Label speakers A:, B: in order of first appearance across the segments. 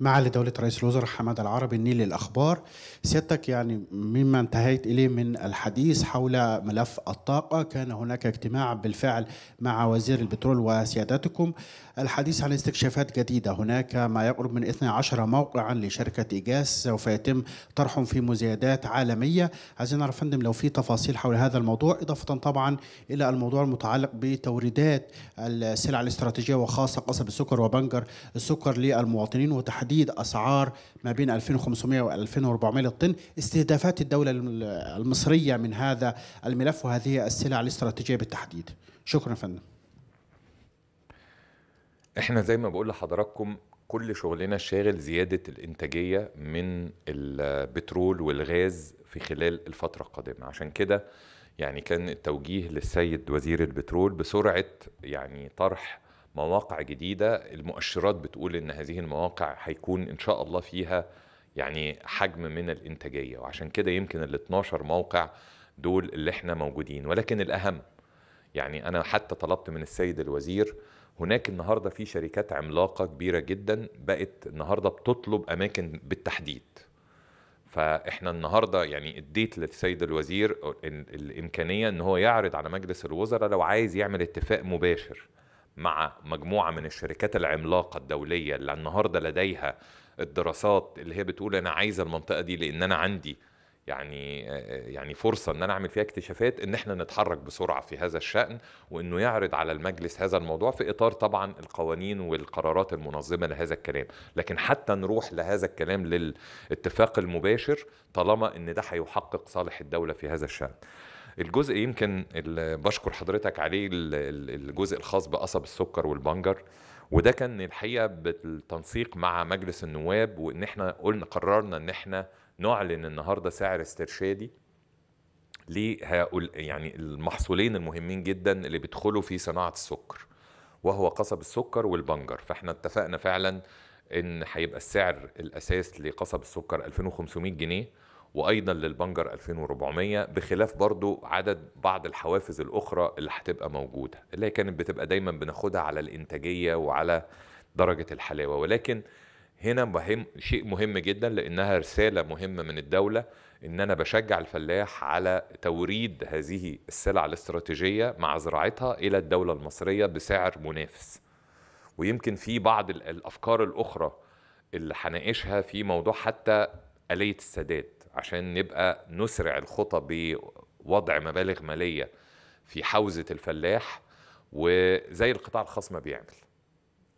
A: معالي دولة رئيس الوزراء حماد العربي النيل للأخبار سيادتك يعني مما انتهيت إليه من الحديث حول ملف الطاقة كان هناك اجتماع بالفعل مع وزير البترول وسيادتكم الحديث عن استكشافات جديدة هناك ما يقرب من 12 موقعا لشركة إيجاس سوف يتم طرحهم في مزيادات عالمية عايزين نعرف فندم لو في تفاصيل حول هذا الموضوع إضافة طبعا إلى الموضوع المتعلق بتوريدات السلع الاستراتيجية وخاصة قصب السكر وبنجر السكر للمواطنين وتحديد تحديد اسعار ما بين 2500 و 2400 للطن استهدافات الدوله المصريه من هذا الملف وهذه السلع الاستراتيجيه بالتحديد شكرا يا
B: فندم احنا زي ما بقول لحضراتكم كل شغلنا شاغل زيادة الإنتاجية من البترول والغاز في خلال الفترة القادمة عشان كده يعني كان التوجيه للسيد وزير البترول بسرعة يعني طرح مواقع جديده المؤشرات بتقول ان هذه المواقع هيكون ان شاء الله فيها يعني حجم من الانتاجيه وعشان كده يمكن ال 12 موقع دول اللي احنا موجودين ولكن الاهم يعني انا حتى طلبت من السيد الوزير هناك النهارده في شركات عملاقه كبيره جدا بقت النهارده بتطلب اماكن بالتحديد فاحنا النهارده يعني اديت للسيد الوزير الامكانيه ان هو يعرض على مجلس الوزراء لو عايز يعمل اتفاق مباشر مع مجموعه من الشركات العملاقه الدوليه اللي النهارده لديها الدراسات اللي هي بتقول انا عايز المنطقه دي لان انا عندي يعني يعني فرصه ان انا اعمل فيها اكتشافات ان احنا نتحرك بسرعه في هذا الشان وانه يعرض على المجلس هذا الموضوع في اطار طبعا القوانين والقرارات المنظمه لهذا الكلام، لكن حتى نروح لهذا الكلام للاتفاق المباشر طالما ان ده هيحقق صالح الدوله في هذا الشان. الجزء يمكن اللي بشكر حضرتك عليه الجزء الخاص بقصب السكر والبنجر وده كان الحقيقه بالتنسيق مع مجلس النواب وان احنا قلنا قررنا ان احنا نعلن النهارده سعر استرشادي لهؤلاء يعني المحصولين المهمين جدا اللي بيدخلوا في صناعه السكر وهو قصب السكر والبنجر فاحنا اتفقنا فعلا ان هيبقى السعر الاساس لقصب السكر 2500 جنيه وايضا للبنجر 2400 بخلاف برضو عدد بعض الحوافز الاخرى اللي هتبقى موجوده اللي هي كانت بتبقى دايما بناخدها على الانتاجيه وعلى درجه الحلاوه ولكن هنا مهم شيء مهم جدا لانها رساله مهمه من الدوله ان انا بشجع الفلاح على توريد هذه السلع الاستراتيجيه مع زراعتها الى الدوله المصريه بسعر منافس ويمكن في بعض الافكار الاخرى اللي هناقشها في موضوع حتى آلية السداد عشان نبقى نسرع الخطى بوضع مبالغ ماليه في حوزه الفلاح وزي القطاع الخاص ما بيعمل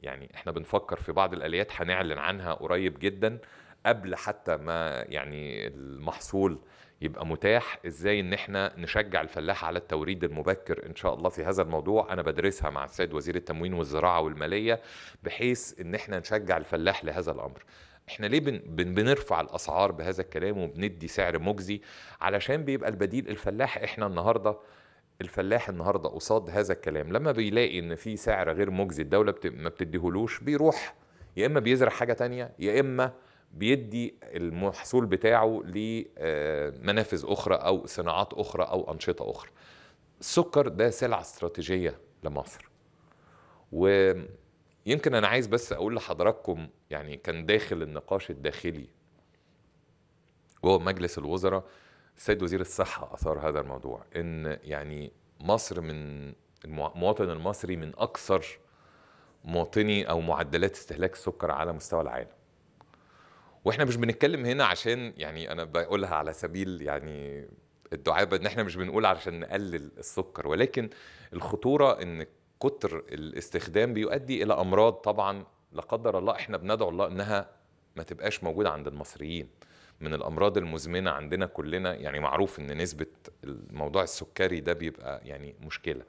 B: يعني احنا بنفكر في بعض الاليات هنعلن عنها قريب جدا قبل حتى ما يعني المحصول يبقى متاح ازاي ان احنا نشجع الفلاح على التوريد المبكر ان شاء الله في هذا الموضوع انا بدرسها مع السيد وزير التموين والزراعه والماليه بحيث ان احنا نشجع الفلاح لهذا الامر احنا ليه بن بن بنرفع الاسعار بهذا الكلام وبندي سعر مجزي علشان بيبقى البديل الفلاح احنا النهارده الفلاح النهارده قصاد هذا الكلام لما بيلاقي ان في سعر غير مجزي الدوله بت... ما بتديهولوش بيروح يا اما بيزرع حاجه تانية يا اما بيدي المحصول بتاعه لمنافذ آه، اخرى او صناعات اخرى او انشطه اخرى السكر ده سلعه استراتيجيه لمصر و يمكن انا عايز بس اقول لحضراتكم يعني كان داخل النقاش الداخلي وهو مجلس الوزراء السيد وزير الصحه اثار هذا الموضوع ان يعني مصر من المواطن المصري من اكثر مواطني او معدلات استهلاك السكر على مستوى العالم واحنا مش بنتكلم هنا عشان يعني انا بقولها على سبيل يعني الدعابه ان احنا مش بنقول عشان نقلل السكر ولكن الخطوره ان كتر الاستخدام بيؤدي الى امراض طبعا لا قدر الله احنا بندعو الله انها ما تبقاش موجوده عند المصريين من الامراض المزمنه عندنا كلنا يعني معروف ان نسبه الموضوع السكري ده بيبقى يعني مشكله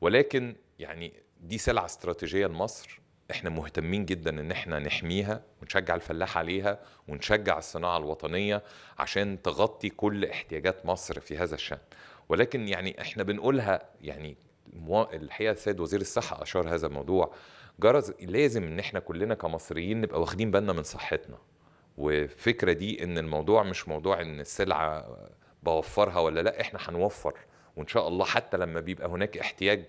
B: ولكن يعني دي سلعه استراتيجيه لمصر احنا مهتمين جدا ان احنا نحميها ونشجع الفلاح عليها ونشجع الصناعه الوطنيه عشان تغطي كل احتياجات مصر في هذا الشان ولكن يعني احنا بنقولها يعني الحقيقه السيد وزير الصحه اشار هذا الموضوع جرس لازم ان احنا كلنا كمصريين نبقى واخدين بالنا من صحتنا والفكره دي ان الموضوع مش موضوع ان السلعه بوفرها ولا لا احنا هنوفر وان شاء الله حتى لما بيبقى هناك احتياج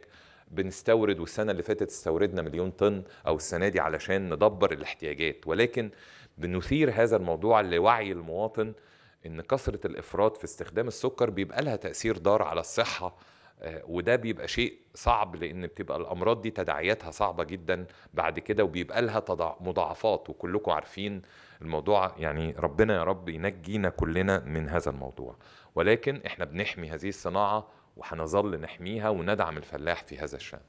B: بنستورد والسنه اللي فاتت استوردنا مليون طن او السنه دي علشان ندبر الاحتياجات ولكن بنثير هذا الموضوع لوعي المواطن ان كثره الافراط في استخدام السكر بيبقى لها تاثير ضار على الصحه آه، وده بيبقى شيء صعب لان بتبقى الامراض دي تداعياتها صعبه جدا بعد كده وبيبقى لها مضاعفات وكلكم عارفين الموضوع يعني ربنا يا رب ينجينا كلنا من هذا الموضوع ولكن احنا بنحمي هذه الصناعه وهنظل نحميها وندعم الفلاح في هذا الشان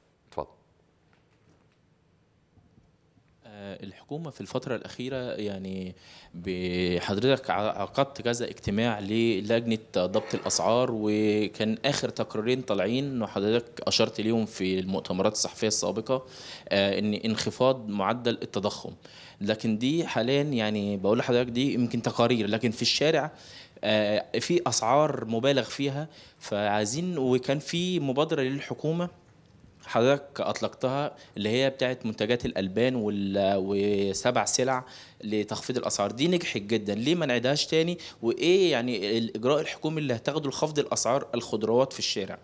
B: آه، الحكومة في الفترة الأخيرة
A: يعني بحضرتك عقدت كذا اجتماع للجنة ضبط الأسعار وكان آخر تقريرين طالعين وحضرتك أشرت ليهم في المؤتمرات الصحفية السابقة آه، إن انخفاض معدل التضخم لكن دي حاليا يعني بقول لحضرتك دي يمكن تقارير لكن في الشارع آه، في أسعار مبالغ فيها فعايزين وكان في مبادرة للحكومة حضرتك اطلقتها اللي هي بتاعت منتجات الالبان وسبع سلع لتخفيض الاسعار دي نجحت جدا ليه ما نعيدهاش تاني وايه يعني الاجراء الحكومي اللي
B: هتاخده لخفض الاسعار الخضروات في الشارع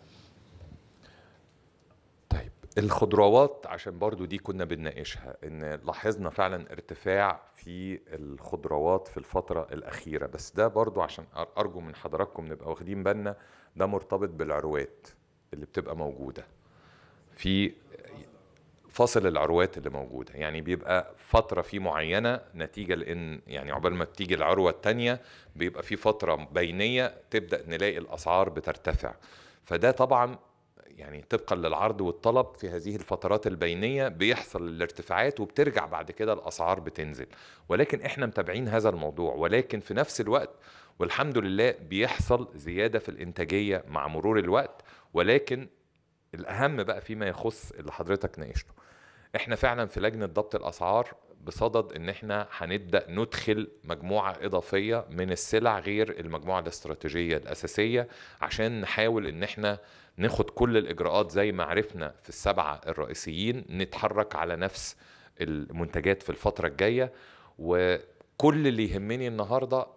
B: طيب الخضروات عشان برضو دي كنا بنناقشها ان لاحظنا فعلا ارتفاع في الخضروات في الفترة الأخيرة بس ده برضو عشان أرجو من حضراتكم نبقى واخدين بالنا ده مرتبط بالعروات اللي بتبقى موجوده في فصل العروات اللي موجوده يعني بيبقى فتره في معينه نتيجه لان يعني عقبال ما بتيجي العروه الثانيه بيبقى في فتره بينيه تبدا نلاقي الاسعار بترتفع فده طبعا يعني طبقا للعرض والطلب في هذه الفترات البينيه بيحصل الارتفاعات وبترجع بعد كده الاسعار بتنزل ولكن احنا متابعين هذا الموضوع ولكن في نفس الوقت والحمد لله بيحصل زياده في الانتاجيه مع مرور الوقت ولكن الاهم بقى فيما يخص اللي حضرتك ناقشته احنا فعلا في لجنه ضبط الاسعار بصدد ان احنا هنبدا ندخل مجموعه اضافيه من السلع غير المجموعه الاستراتيجيه الاساسيه عشان نحاول ان احنا ناخد كل الاجراءات زي ما عرفنا في السبعه الرئيسيين نتحرك على نفس المنتجات في الفتره الجايه وكل اللي يهمني النهارده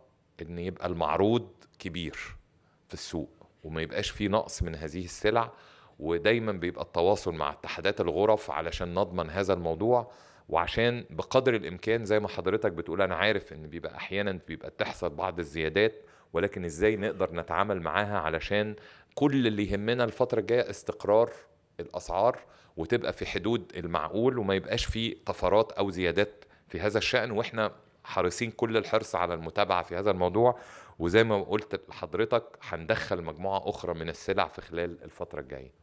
B: ان يبقى المعروض كبير في السوق وما يبقاش فيه نقص من هذه السلع ودايما بيبقى التواصل مع اتحادات الغرف علشان نضمن هذا الموضوع وعشان بقدر الامكان زي ما حضرتك بتقول انا عارف ان بيبقى احيانا بيبقى تحصل بعض الزيادات ولكن ازاي نقدر نتعامل معاها علشان كل اللي يهمنا الفتره الجايه استقرار الاسعار وتبقى في حدود المعقول وما يبقاش في طفرات او زيادات في هذا الشان واحنا حريصين كل الحرص على المتابعه في هذا الموضوع وزي ما قلت لحضرتك هندخل مجموعه اخرى من السلع في خلال الفتره الجايه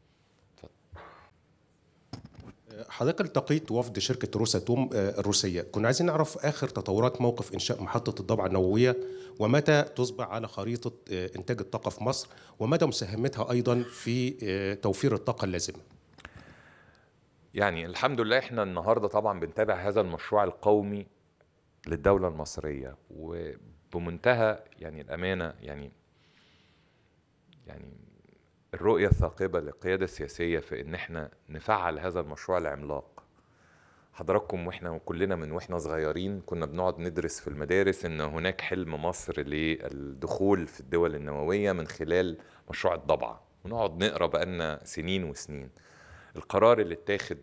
A: حضرتك التقيت وفد شركه روساتوم آه، الروسيه كنا عايزين نعرف اخر تطورات موقف انشاء محطه الضبعه النوويه ومتى تصبح على خريطه آه، انتاج الطاقه في مصر ومدى مساهمتها ايضا في آه، توفير الطاقه اللازمه
B: يعني الحمد لله احنا النهارده طبعا بنتابع هذا المشروع القومي للدوله المصريه وبمنتهى يعني الامانه يعني يعني الرؤية الثاقبة للقيادة السياسية في إن إحنا نفعل هذا المشروع العملاق حضراتكم واحنا كلنا من واحنا صغيرين كنا بنقعد ندرس في المدارس ان هناك حلم مصر للدخول في الدول النوويه من خلال مشروع الضبعه ونقعد نقرا بقالنا سنين وسنين القرار اللي اتاخد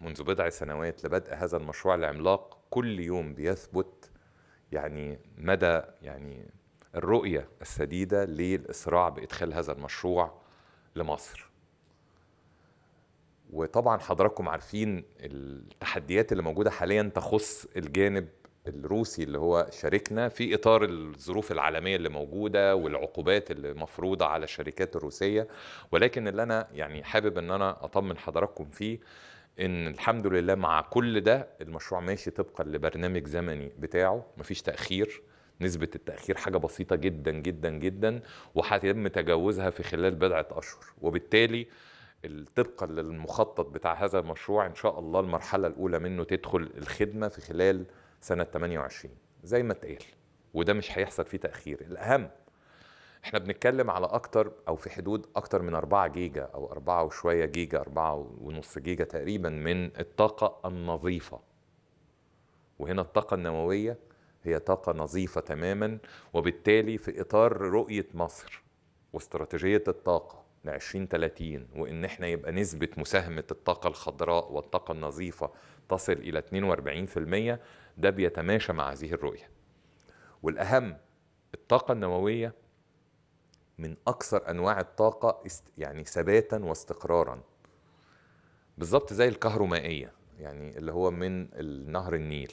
B: منذ بضع سنوات لبدء هذا المشروع العملاق كل يوم بيثبت يعني مدى يعني الرؤيه السديده للاسراع بادخال هذا المشروع لمصر وطبعا حضراتكم عارفين التحديات اللي موجودة حاليا تخص الجانب الروسي اللي هو شريكنا في اطار الظروف العالميه اللي موجوده والعقوبات اللي مفروضه على الشركات الروسيه ولكن اللي انا يعني حابب ان انا اطمن حضراتكم فيه ان الحمد لله مع كل ده المشروع ماشي طبقا لبرنامج زمني بتاعه مفيش تاخير نسبة التأخير حاجة بسيطة جدا جدا جدا وهيتم تجاوزها في خلال بضعة أشهر وبالتالي طبقا للمخطط بتاع هذا المشروع إن شاء الله المرحلة الأولى منه تدخل الخدمة في خلال سنة 28 زي ما اتقال وده مش هيحصل فيه تأخير الأهم احنا بنتكلم على اكتر او في حدود اكتر من 4 جيجا او 4 وشويه جيجا 4 ونص جيجا تقريبا من الطاقه النظيفه وهنا الطاقه النوويه هي طاقة نظيفة تماما وبالتالي في إطار رؤية مصر واستراتيجية الطاقة ل 2030 وإن احنا يبقى نسبة مساهمة الطاقة الخضراء والطاقة النظيفة تصل إلى 42% ده بيتماشى مع هذه الرؤية والأهم الطاقة النووية من أكثر أنواع الطاقة يعني ثباتا واستقرارا بالظبط زي الكهرومائية يعني اللي هو من نهر النيل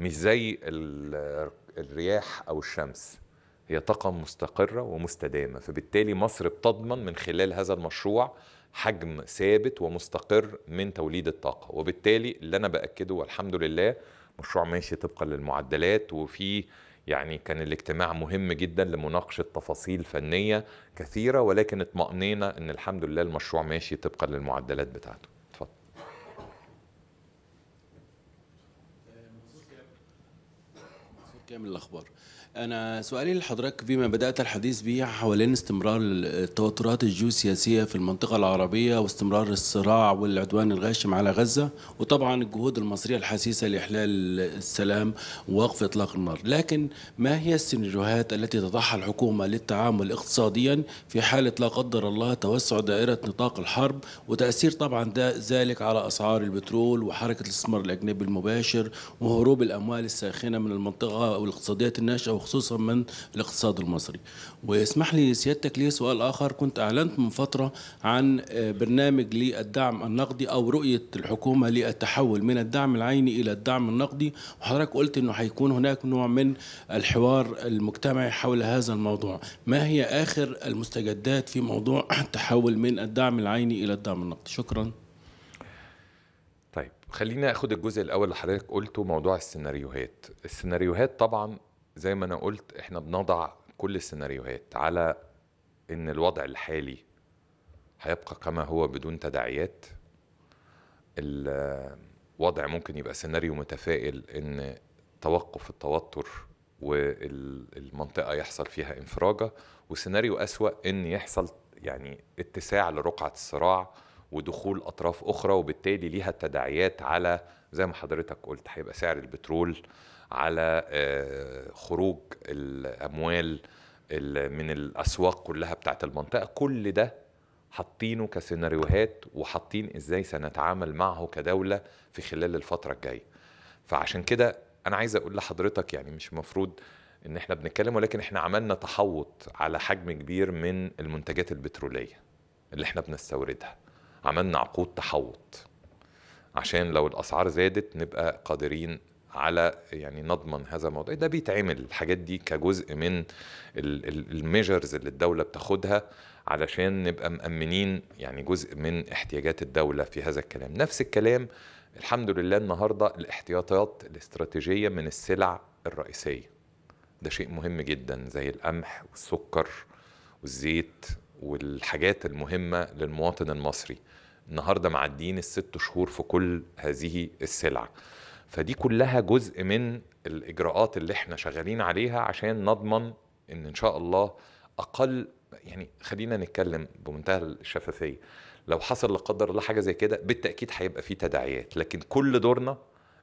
B: مش زي الرياح او الشمس هي طاقه مستقره ومستدامه فبالتالي مصر بتضمن من خلال هذا المشروع حجم ثابت ومستقر من توليد الطاقه وبالتالي اللي انا باكده والحمد لله مشروع ماشي طبقا للمعدلات وفي يعني كان الاجتماع مهم جدا لمناقشه تفاصيل فنيه كثيره ولكن اطمأنينا ان الحمد لله المشروع ماشي طبقا للمعدلات بتاعته
A: كامل الاخبار أنا سؤالي لحضرتك فيما بدأت الحديث به حوالين استمرار التوترات الجيوسياسية في المنطقة العربية واستمرار الصراع والعدوان الغاشم على غزة وطبعا الجهود المصرية الحثيثة لإحلال السلام ووقف إطلاق النار لكن ما هي السيناريوهات التي تضعها الحكومة للتعامل اقتصاديا في حالة لا قدر الله توسع دائرة نطاق الحرب وتأثير طبعا ذلك على أسعار البترول وحركة الاستثمار الأجنبي المباشر وهروب الأموال الساخنة من المنطقة والاقتصاديات الناشئة خصوصا من الاقتصاد المصري واسمح لي سيادتك لي سؤال آخر كنت أعلنت من فترة عن آه، برنامج للدعم النقدي أو رؤية الحكومة للتحول من الدعم العيني إلى الدعم النقدي وحضرتك قلت أنه هيكون هناك نوع من الحوار المجتمعي حول هذا الموضوع ما هي آخر المستجدات في موضوع التحول من الدعم العيني إلى الدعم النقدي شكرا
B: طيب، خلينا اخد الجزء الاول اللي حضرتك قلته موضوع السيناريوهات السيناريوهات طبعا زي ما انا قلت احنا بنضع كل السيناريوهات على ان الوضع الحالي هيبقى كما هو بدون تداعيات الوضع ممكن يبقى سيناريو متفائل ان توقف التوتر والمنطقه يحصل فيها انفراجه وسيناريو اسوا ان يحصل يعني اتساع لرقعه الصراع ودخول اطراف اخرى وبالتالي ليها تداعيات على زي ما حضرتك قلت هيبقى سعر البترول على آه، خروج الاموال من الاسواق كلها بتاعت المنطقه كل ده حاطينه كسيناريوهات وحاطين ازاي سنتعامل معه كدوله في خلال الفتره الجايه فعشان كده انا عايز اقول لحضرتك يعني مش المفروض ان احنا بنتكلم ولكن احنا عملنا تحوط على حجم كبير من المنتجات البتروليه اللي احنا بنستوردها عملنا عقود تحوط عشان لو الاسعار زادت نبقى قادرين على يعني نضمن هذا الموضوع ده بيتعمل الحاجات دي كجزء من الميجرز اللي الدوله بتاخدها علشان نبقى مأمنين يعني جزء من احتياجات الدوله في هذا الكلام نفس الكلام الحمد لله النهارده الاحتياطات الاستراتيجيه من السلع الرئيسيه ده شيء مهم جدا زي القمح والسكر والزيت والحاجات المهمه للمواطن المصري النهارده معديين الست شهور في كل هذه السلع فدي كلها جزء من الاجراءات اللي احنا شغالين عليها عشان نضمن ان ان شاء الله اقل يعني خلينا نتكلم بمنتهى الشفافيه لو حصل لا قدر الله حاجه زي كده بالتاكيد هيبقى في تداعيات لكن كل دورنا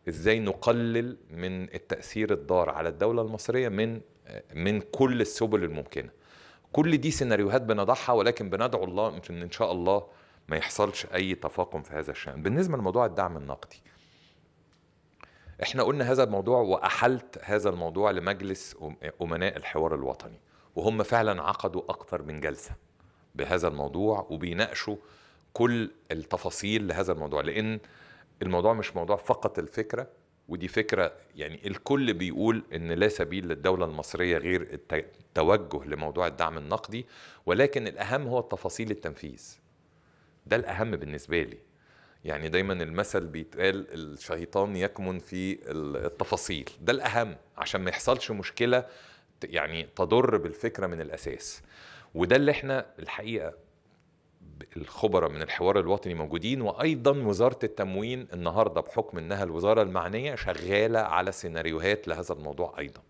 B: ازاي نقلل من التاثير الضار على الدوله المصريه من من كل السبل الممكنه كل دي سيناريوهات بنضعها ولكن بندعو الله ان ان شاء الله ما يحصلش اي تفاقم في هذا الشان بالنسبه لموضوع الدعم النقدي احنا قلنا هذا الموضوع واحلت هذا الموضوع لمجلس امناء الحوار الوطني وهم فعلا عقدوا اكثر من جلسه بهذا الموضوع وبيناقشوا كل التفاصيل لهذا الموضوع لان الموضوع مش موضوع فقط الفكره ودي فكره يعني الكل بيقول ان لا سبيل للدوله المصريه غير التوجه لموضوع الدعم النقدي ولكن الاهم هو التفاصيل التنفيذ ده الاهم بالنسبه لي يعني دايما المثل بيتقال الشيطان يكمن في التفاصيل ده الأهم عشان ما يحصلش مشكلة يعني تضر بالفكرة من الأساس وده اللي احنا الحقيقة الخبراء من الحوار الوطني موجودين وايضا وزاره التموين النهارده بحكم انها الوزاره المعنيه شغاله على سيناريوهات لهذا الموضوع ايضا.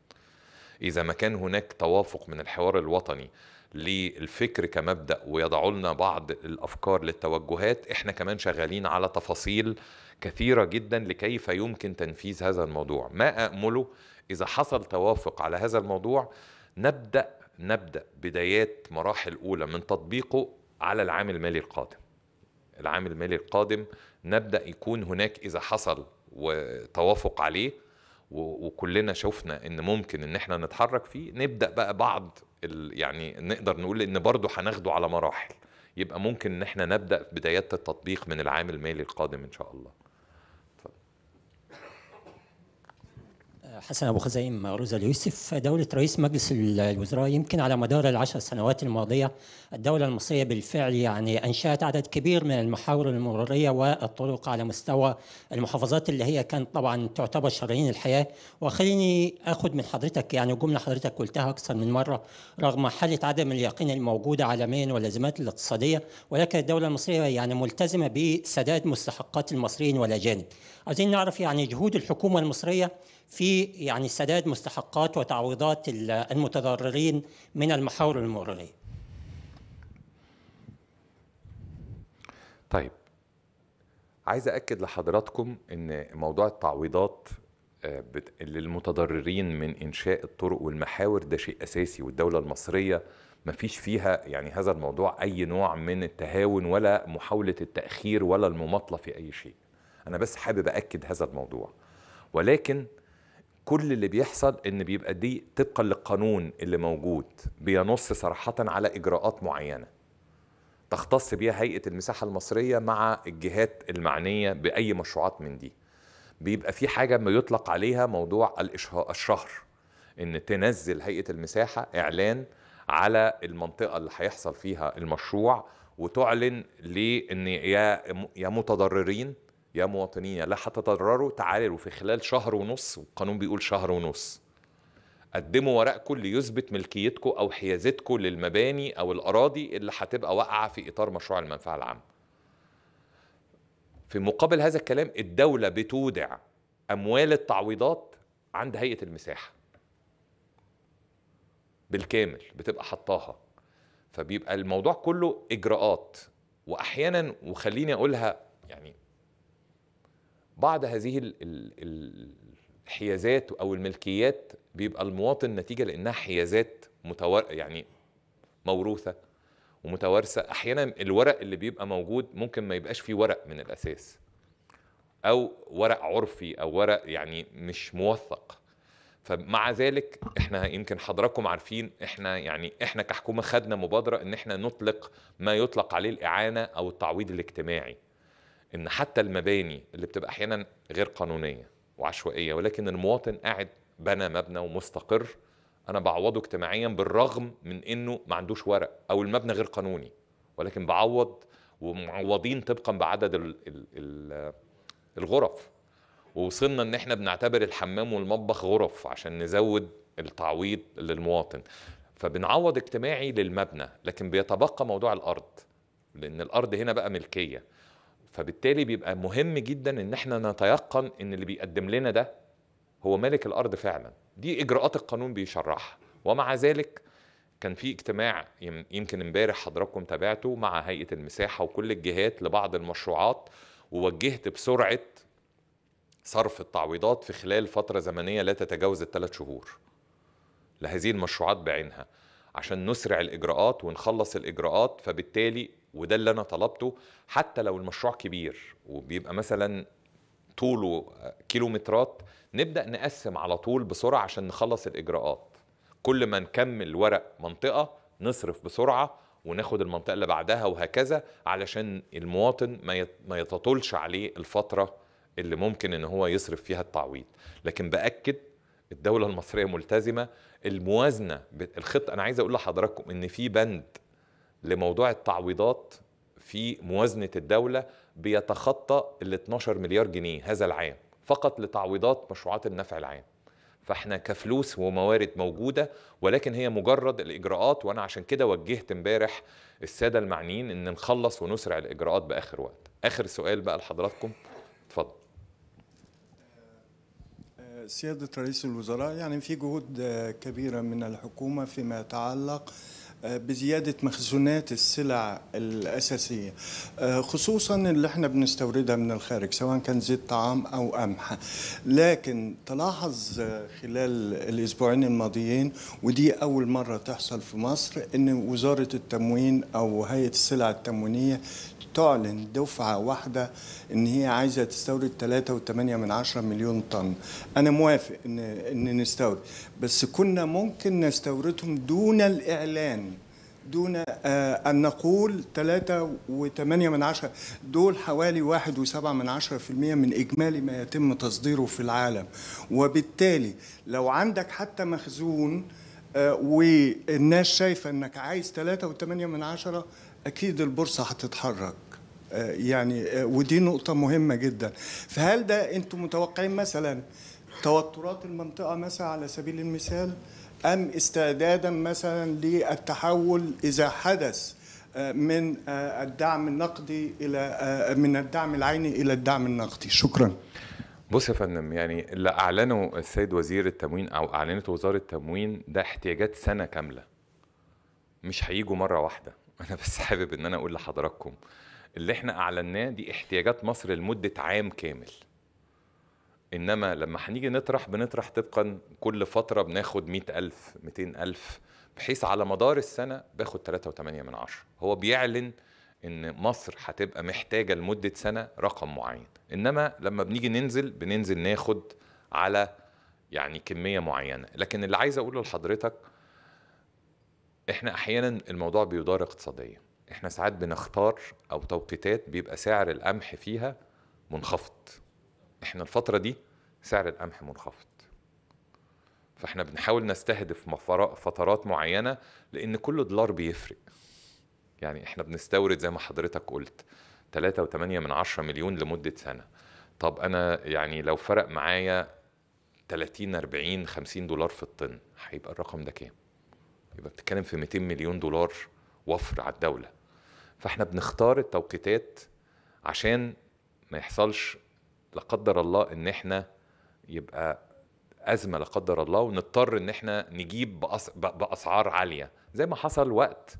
B: اذا ما كان هناك توافق من الحوار الوطني للفكر كمبدا ويضعوا لنا بعض الافكار للتوجهات احنا كمان شغالين على تفاصيل كثيره جدا لكيف يمكن تنفيذ هذا الموضوع ما امله اذا حصل توافق على هذا الموضوع نبدا نبدا بدايات مراحل اولى من تطبيقه على العام المالي القادم العام المالي القادم نبدا يكون هناك اذا حصل وتوافق عليه وكلنا شفنا ان ممكن ان احنا نتحرك فيه نبدا بقى بعض يعني نقدر نقول ان برضه هناخده على مراحل يبقى ممكن ان احنا نبدا بدايات التطبيق من العام المالي القادم ان شاء الله حسن أبو خزيم روزا اليوسف دولة رئيس مجلس الوزراء يمكن على مدار العشر سنوات الماضية الدولة المصرية بالفعل يعني أنشأت عدد كبير من المحاور المرورية والطرق على مستوى المحافظات اللي هي كانت طبعا تعتبر شرايين الحياة وخليني اخذ من حضرتك يعني جملة حضرتك قلتها أكثر من مرة رغم حالة عدم اليقين الموجودة عالميا والأزمات الاقتصادية ولكن الدولة المصرية يعني ملتزمة بسداد مستحقات المصريين والأجانب عايزين نعرف يعني جهود الحكومة المصرية في يعني سداد مستحقات وتعويضات المتضررين من المحاور المرورية طيب عايز أكد لحضراتكم أن موضوع التعويضات آه، للمتضررين من إنشاء الطرق والمحاور ده شيء أساسي والدولة المصرية ما فيش فيها يعني هذا الموضوع أي نوع من التهاون ولا محاولة التأخير ولا المماطلة في أي شيء أنا بس حابب أكد هذا الموضوع ولكن كل اللي بيحصل ان بيبقى دي طبقا للقانون اللي موجود بينص صراحه على اجراءات معينه تختص بيها هيئه المساحه المصريه مع الجهات المعنيه باي مشروعات من دي بيبقى في حاجه ما يطلق عليها موضوع الشهر ان تنزل هيئه المساحه اعلان على المنطقه اللي هيحصل فيها المشروع وتعلن لان يا يا متضررين يا مواطنين لا هتتضرروا تعالوا في خلال شهر ونص والقانون بيقول شهر ونص قدموا ورقكم اللي يثبت ملكيتكم او حيازتكم للمباني او الاراضي اللي هتبقى واقعه في اطار مشروع المنفعه العامه. في مقابل هذا الكلام الدوله بتودع اموال التعويضات عند هيئه المساحه. بالكامل بتبقى حطاها. فبيبقى الموضوع كله اجراءات واحيانا وخليني اقولها يعني بعض هذه الحيازات او الملكيات بيبقى المواطن نتيجه لانها حيازات متور يعني موروثه ومتوارثه احيانا الورق اللي بيبقى موجود ممكن ما يبقاش فيه ورق من الاساس او ورق عرفي او ورق يعني مش موثق فمع ذلك احنا يمكن حضراتكم عارفين احنا يعني احنا كحكومه خدنا مبادره ان احنا نطلق ما يطلق عليه الاعانه او التعويض الاجتماعي ان حتى المباني اللي بتبقى احيانا غير قانونيه وعشوائيه ولكن المواطن قاعد بنى مبنى ومستقر انا بعوضه اجتماعيا بالرغم من انه ما عندوش ورق او المبنى غير قانوني ولكن بعوض ومعوضين طبقا بعدد الـ الـ الـ الغرف ووصلنا ان احنا بنعتبر الحمام والمطبخ غرف عشان نزود التعويض للمواطن فبنعوض اجتماعي للمبنى لكن بيتبقى موضوع الارض لان الارض هنا بقى ملكيه فبالتالي بيبقى مهم جدا ان احنا نتيقن ان اللي بيقدم لنا ده هو مالك الارض فعلا دي اجراءات القانون بيشرحها ومع ذلك كان في اجتماع يمكن امبارح حضراتكم تابعته مع هيئه المساحه وكل الجهات لبعض المشروعات ووجهت بسرعه صرف التعويضات في خلال فتره زمنيه لا تتجاوز الثلاث شهور لهذه المشروعات بعينها عشان نسرع الاجراءات ونخلص الاجراءات فبالتالي وده اللي انا طلبته حتى لو المشروع كبير وبيبقى مثلا طوله كيلومترات نبدا نقسم على طول بسرعه عشان نخلص الاجراءات كل ما نكمل ورق منطقه نصرف بسرعه وناخد المنطقه اللي بعدها وهكذا علشان المواطن ما يتطولش عليه الفتره اللي ممكن ان هو يصرف فيها التعويض لكن باكد الدوله المصريه ملتزمه الموازنه الخطه انا عايز اقول لحضراتكم ان في بند لموضوع التعويضات في موازنة الدولة بيتخطى ال 12 مليار جنيه هذا العام فقط لتعويضات مشروعات النفع العام فاحنا كفلوس وموارد موجوده ولكن هي مجرد الاجراءات وانا عشان كده وجهت امبارح الساده المعنيين ان نخلص ونسرع الاجراءات باخر وقت اخر سؤال بقى لحضراتكم اتفضل
C: آه، سياده رئيس الوزراء يعني في جهود آه، كبيره من الحكومه فيما يتعلق آه، بزيادة مخزونات السلع الأساسية آه، خصوصا اللي احنا بنستوردها من الخارج سواء كان زيت طعام أو قمح لكن تلاحظ آه، خلال الأسبوعين الماضيين ودي أول مرة تحصل في مصر أن وزارة التموين أو هيئة السلع التموينية تعلن دفعة واحدة إن هي عايزة تستورد 3.8 من 10 مليون طن أنا موافق إن إن نستورد بس كنا ممكن نستوردهم دون الإعلان دون آه، أن نقول 3.8 من عشرة دول حوالي 1.7 من عشرة في المية من إجمالي ما يتم تصديره في العالم وبالتالي لو عندك حتى مخزون آه، والناس شايفة أنك عايز 3.8 من عشرة أكيد البورصة هتتحرك آه، يعني ودي نقطة مهمة جدا فهل ده أنتم متوقعين مثلا توترات المنطقة مثلا على سبيل المثال أم استعدادا مثلا للتحول إذا حدث آه، من آه، الدعم النقدي إلى آه، من الدعم العيني إلى
B: الدعم النقدي شكرا بص يا فندم يعني اللي أعلنه السيد وزير التموين أو أعلنته وزارة التموين ده احتياجات سنة كاملة مش هيجوا مرة واحدة أنا بس حابب إن أنا أقول لحضراتكم اللي احنا أعلناه دي احتياجات مصر لمدة عام كامل انما لما هنيجي نطرح بنطرح طبقا كل فتره بناخد 100000 200000 بحيث على مدار السنه باخد 3.8 من عشرة هو بيعلن ان مصر هتبقى محتاجه لمده سنه رقم معين انما لما بنيجي ننزل بننزل ناخد على يعني كميه معينه لكن اللي عايز اقوله لحضرتك احنا احيانا الموضوع بيدار اقتصاديا احنا ساعات بنختار او توقيتات بيبقى سعر القمح فيها منخفض احنا الفتره دي سعر القمح منخفض فاحنا بنحاول نستهدف فترات معينه لان كل دولار بيفرق يعني احنا بنستورد زي ما حضرتك قلت 3.8 من 10 مليون لمده سنه طب انا يعني لو فرق معايا 30 40 50 دولار في الطن هيبقى الرقم ده كام يبقى بتتكلم في 200 مليون دولار وفر على الدوله فاحنا بنختار التوقيتات عشان ما يحصلش لا قدر الله ان احنا يبقى ازمه لا قدر الله ونضطر ان احنا نجيب باسعار عاليه زي ما حصل وقت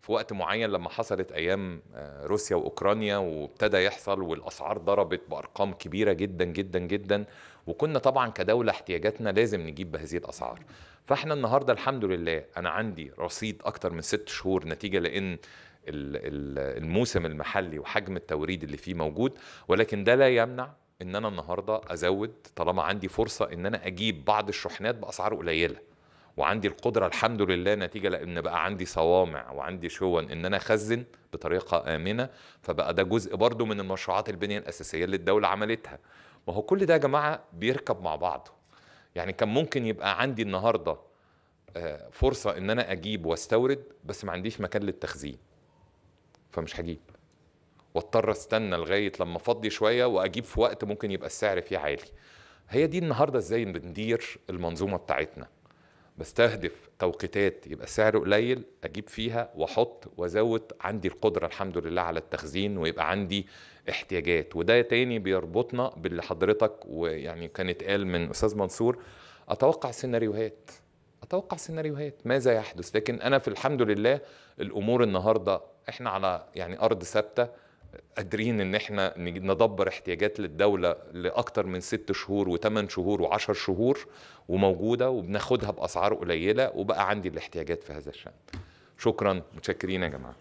B: في وقت معين لما حصلت ايام آه، روسيا واوكرانيا وابتدى يحصل والاسعار ضربت بارقام كبيره جدا جدا جدا وكنا طبعا كدوله احتياجاتنا لازم نجيب بهذه الاسعار فاحنا النهارده الحمد لله انا عندي رصيد اكتر من ست شهور نتيجه لان الموسم المحلي وحجم التوريد اللي فيه موجود ولكن ده لا يمنع ان انا النهارده ازود طالما عندي فرصه ان انا اجيب بعض الشحنات باسعار قليله وعندي القدره الحمد لله نتيجه لان بقى عندي صوامع وعندي شون ان انا اخزن بطريقه امنه فبقى ده جزء برضو من المشروعات البنيه الاساسيه اللي الدوله عملتها ما هو كل ده يا جماعه بيركب مع بعضه يعني كان ممكن يبقى عندي النهارده آه، فرصه ان انا اجيب واستورد بس ما عنديش مكان للتخزين فمش هجيب واضطر استنى لغايه لما فضي شويه واجيب في وقت ممكن يبقى السعر فيه عالي هي دي النهارده ازاي بندير المنظومه بتاعتنا بستهدف توقيتات يبقى سعر قليل اجيب فيها واحط وازود عندي القدره الحمد لله على التخزين ويبقى عندي احتياجات وده تاني بيربطنا باللي حضرتك ويعني كان اتقال من استاذ منصور اتوقع سيناريوهات اتوقع سيناريوهات ماذا يحدث لكن انا في الحمد لله الامور النهارده احنا على يعني ارض ثابته قادرين ان احنا ندبر احتياجات للدوله لاكتر من ست شهور وثمان شهور وعشر شهور وموجوده وبناخدها باسعار قليله وبقى عندي الاحتياجات في هذا الشان شكرا متشكرين يا جماعه